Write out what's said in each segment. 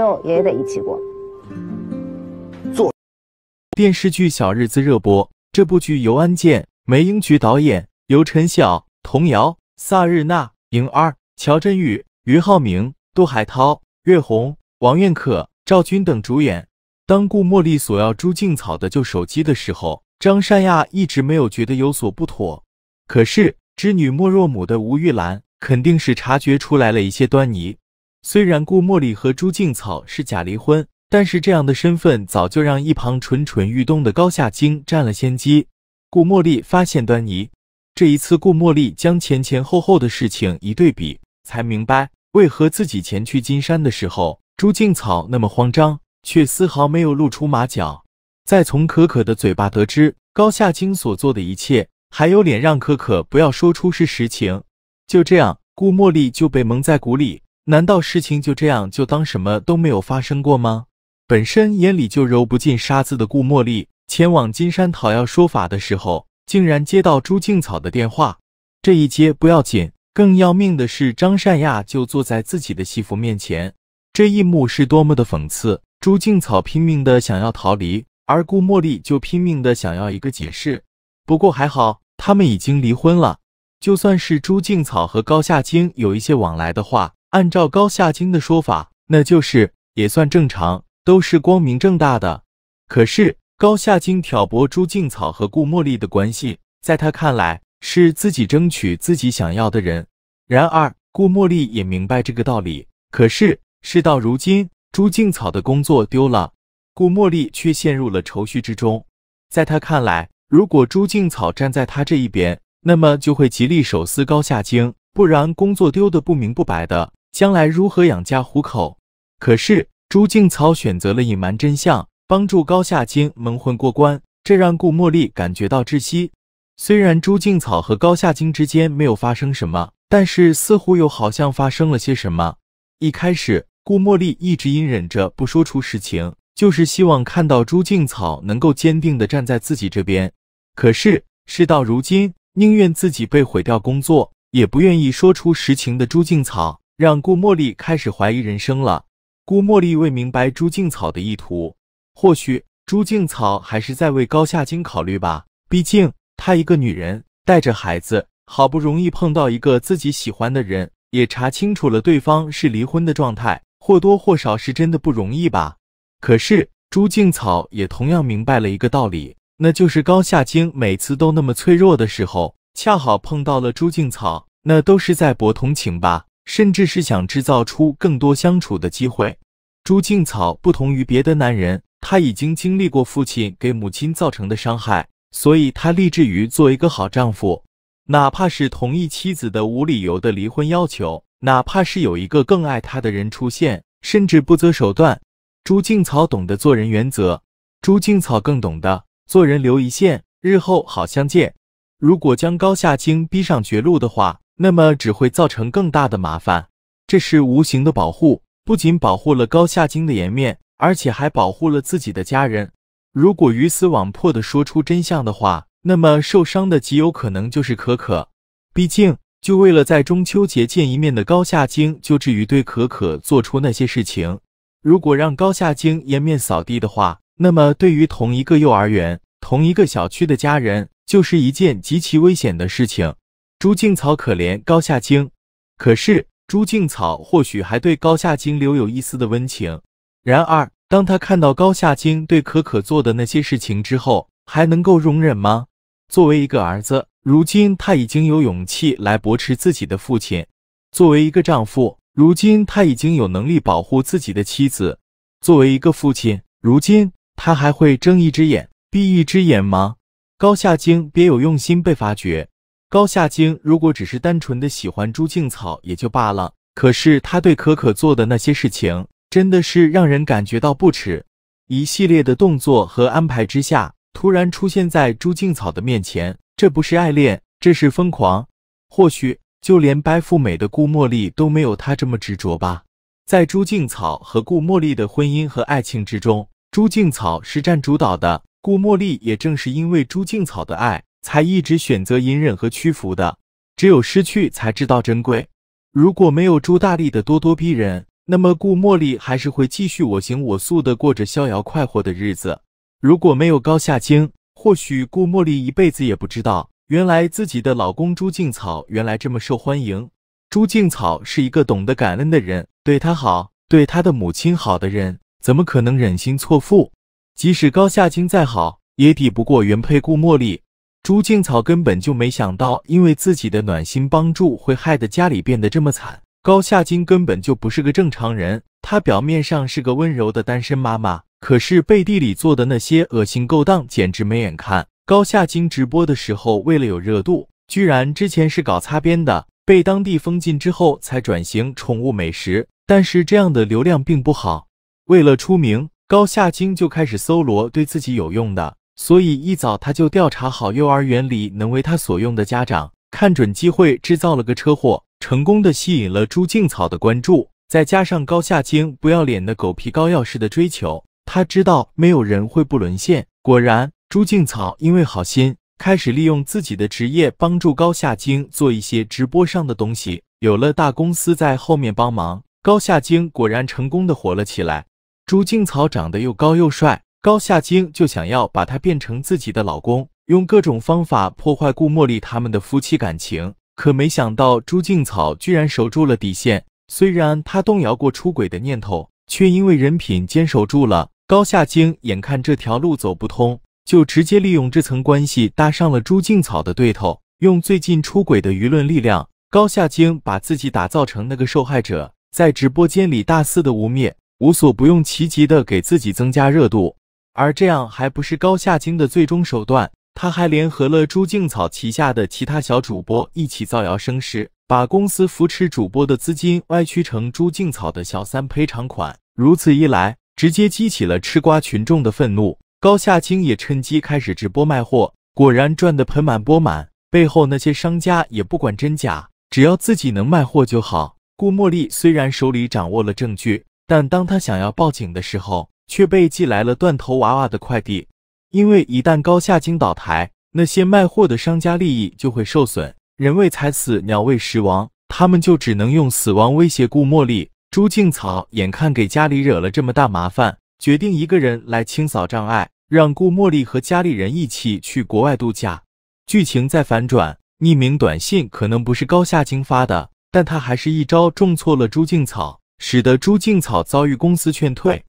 朋友也得一起过。做电视剧《小日子》热播，这部剧由安建、梅英菊导演，由陈晓、童瑶、萨日娜、颖儿、乔振宇、于浩明、杜海涛、岳红、王苑可、赵军等主演。当顾茉莉索要朱静草的旧手机的时候，张山亚一直没有觉得有所不妥，可是织女莫若母的吴玉兰肯定是察觉出来了一些端倪。虽然顾茉莉和朱静草是假离婚，但是这样的身份早就让一旁蠢蠢欲动的高夏青占了先机。顾茉莉发现端倪，这一次顾茉莉将前前后后的事情一对比，才明白为何自己前去金山的时候，朱静草那么慌张，却丝毫没有露出马脚。再从可可的嘴巴得知高夏青所做的一切，还有脸让可可不要说出是实情？就这样，顾茉莉就被蒙在鼓里。难道事情就这样就当什么都没有发生过吗？本身眼里就揉不进沙子的顾茉莉前往金山讨要说法的时候，竟然接到朱静草的电话。这一接不要紧，更要命的是张善亚就坐在自己的媳妇面前，这一幕是多么的讽刺。朱静草拼命的想要逃离，而顾茉莉就拼命的想要一个解释。不过还好，他们已经离婚了。就算是朱静草和高夏青有一些往来的话，按照高夏晶的说法，那就是也算正常，都是光明正大的。可是高夏晶挑拨朱静草和顾茉莉的关系，在他看来是自己争取自己想要的人。然而顾茉莉也明白这个道理，可是事到如今，朱静草的工作丢了，顾茉莉却陷入了愁绪之中。在他看来，如果朱静草站在他这一边，那么就会极力手撕高夏晶，不然工作丢的不明不白的。将来如何养家糊口？可是朱静草选择了隐瞒真相，帮助高夏金蒙混过关，这让顾茉莉感觉到窒息。虽然朱静草和高夏金之间没有发生什么，但是似乎又好像发生了些什么。一开始，顾茉莉一直隐忍着不说出实情，就是希望看到朱静草能够坚定的站在自己这边。可是事到如今，宁愿自己被毁掉工作，也不愿意说出实情的朱静草。让顾茉莉开始怀疑人生了。顾茉莉未明白朱静草的意图，或许朱静草还是在为高夏晶考虑吧。毕竟她一个女人带着孩子，好不容易碰到一个自己喜欢的人，也查清楚了对方是离婚的状态，或多或少是真的不容易吧。可是朱静草也同样明白了一个道理，那就是高夏晶每次都那么脆弱的时候，恰好碰到了朱静草，那都是在博同情吧。甚至是想制造出更多相处的机会。朱静草不同于别的男人，他已经经历过父亲给母亲造成的伤害，所以他立志于做一个好丈夫，哪怕是同意妻子的无理由的离婚要求，哪怕是有一个更爱他的人出现，甚至不择手段。朱静草懂得做人原则，朱静草更懂得做人留一线，日后好相见。如果将高夏青逼上绝路的话。那么只会造成更大的麻烦，这是无形的保护，不仅保护了高夏晶的颜面，而且还保护了自己的家人。如果鱼死网破的说出真相的话，那么受伤的极有可能就是可可。毕竟，就为了在中秋节见一面的高夏晶，就至于对可可做出那些事情。如果让高夏晶颜面扫地的话，那么对于同一个幼儿园、同一个小区的家人，就是一件极其危险的事情。朱静草可怜高夏京，可是朱静草或许还对高夏京留有一丝的温情。然而，当他看到高夏京对可可做的那些事情之后，还能够容忍吗？作为一个儿子，如今他已经有勇气来驳斥自己的父亲；作为一个丈夫，如今他已经有能力保护自己的妻子；作为一个父亲，如今他还会睁一只眼闭一只眼吗？高夏京别有用心被发觉。高夏菁如果只是单纯的喜欢朱静草也就罢了，可是他对可可做的那些事情，真的是让人感觉到不耻。一系列的动作和安排之下，突然出现在朱静草的面前，这不是爱恋，这是疯狂。或许就连白富美的顾茉莉都没有他这么执着吧。在朱静草和顾茉莉的婚姻和爱情之中，朱静草是占主导的，顾茉莉也正是因为朱静草的爱。才一直选择隐忍和屈服的，只有失去才知道珍贵。如果没有朱大力的咄咄逼人，那么顾茉莉还是会继续我行我素的过着逍遥快活的日子。如果没有高夏青，或许顾茉莉一辈子也不知道原来自己的老公朱静草原来这么受欢迎。朱静草是一个懂得感恩的人，对他好，对他的母亲好的人，怎么可能忍心错付？即使高夏青再好，也抵不过原配顾茉莉。朱静草根本就没想到，因为自己的暖心帮助会害得家里变得这么惨。高夏晶根本就不是个正常人，她表面上是个温柔的单身妈妈，可是背地里做的那些恶心勾当，简直没眼看。高夏晶直播的时候，为了有热度，居然之前是搞擦边的，被当地封禁之后才转型宠物美食，但是这样的流量并不好。为了出名，高夏晶就开始搜罗对自己有用的。所以一早他就调查好幼儿园里能为他所用的家长，看准机会制造了个车祸，成功的吸引了朱静草的关注。再加上高夏晶不要脸的狗皮膏药式的追求，他知道没有人会不沦陷。果然，朱静草因为好心，开始利用自己的职业帮助高夏晶做一些直播上的东西。有了大公司在后面帮忙，高夏晶果然成功的火了起来。朱静草长得又高又帅。高夏晶就想要把他变成自己的老公，用各种方法破坏顾茉莉他们的夫妻感情。可没想到朱静草居然守住了底线，虽然她动摇过出轨的念头，却因为人品坚守住了。高夏晶眼看这条路走不通，就直接利用这层关系搭上了朱静草的对头，用最近出轨的舆论力量，高夏晶把自己打造成那个受害者，在直播间里大肆的污蔑，无所不用其极的给自己增加热度。而这样还不是高夏青的最终手段，他还联合了朱静草旗下的其他小主播一起造谣生事，把公司扶持主播的资金歪曲成朱静草的小三赔偿款。如此一来，直接激起了吃瓜群众的愤怒。高夏青也趁机开始直播卖货，果然赚得盆满钵满。背后那些商家也不管真假，只要自己能卖货就好。顾茉莉虽然手里掌握了证据，但当她想要报警的时候。却被寄来了断头娃娃的快递，因为一旦高夏金倒台，那些卖货的商家利益就会受损。人为财死，鸟为食亡，他们就只能用死亡威胁顾茉莉。朱静草眼看给家里惹了这么大麻烦，决定一个人来清扫障碍，让顾茉莉和家里人一起去国外度假。剧情在反转，匿名短信可能不是高夏晶发的，但他还是一招中错了朱静草，使得朱静草遭遇公司劝退。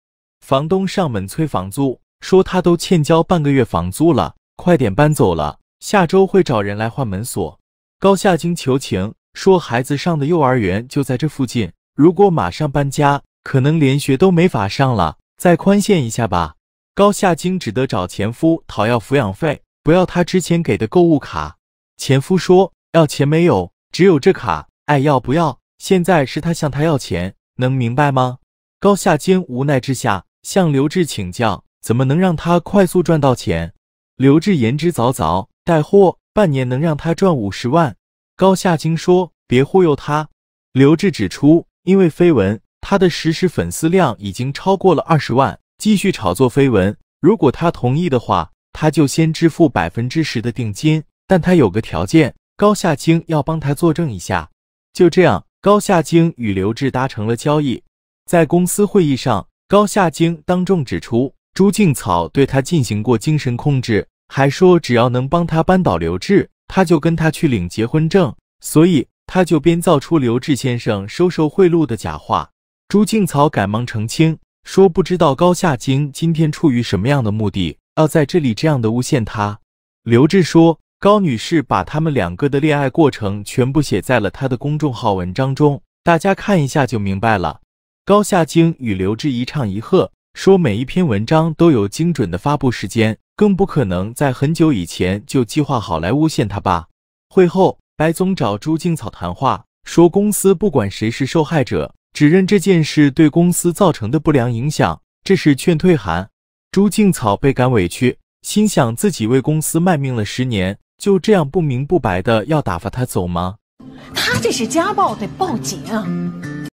房东上门催房租，说他都欠交半个月房租了，快点搬走了，下周会找人来换门锁。高夏晶求情说，孩子上的幼儿园就在这附近，如果马上搬家，可能连学都没法上了，再宽限一下吧。高夏晶只得找前夫讨要抚养费，不要他之前给的购物卡。前夫说要钱没有，只有这卡，爱要不要？现在是他向他要钱，能明白吗？高夏晶无奈之下。向刘志请教怎么能让他快速赚到钱。刘志言之凿凿，带货半年能让他赚五十万。高夏晶说：“别忽悠他。”刘志指出，因为绯闻，他的实时粉丝量已经超过了二十万。继续炒作绯闻，如果他同意的话，他就先支付百分之十的定金，但他有个条件，高夏晶要帮他作证一下。就这样，高夏晶与刘志达成了交易。在公司会议上。高夏晶当众指出朱静草对他进行过精神控制，还说只要能帮他扳倒刘志，他就跟他去领结婚证。所以他就编造出刘志先生收受贿赂的假话。朱静草赶忙澄清，说不知道高夏晶今天出于什么样的目的，要在这里这样的诬陷他。刘志说高女士把他们两个的恋爱过程全部写在了他的公众号文章中，大家看一下就明白了。高夏晶与刘志一唱一和，说每一篇文章都有精准的发布时间，更不可能在很久以前就计划好来诬陷他吧。会后，白总找朱静草谈话，说公司不管谁是受害者，只认这件事对公司造成的不良影响，这是劝退函。朱静草倍感委屈，心想自己为公司卖命了十年，就这样不明不白的要打发他走吗？他这是家暴，得报警。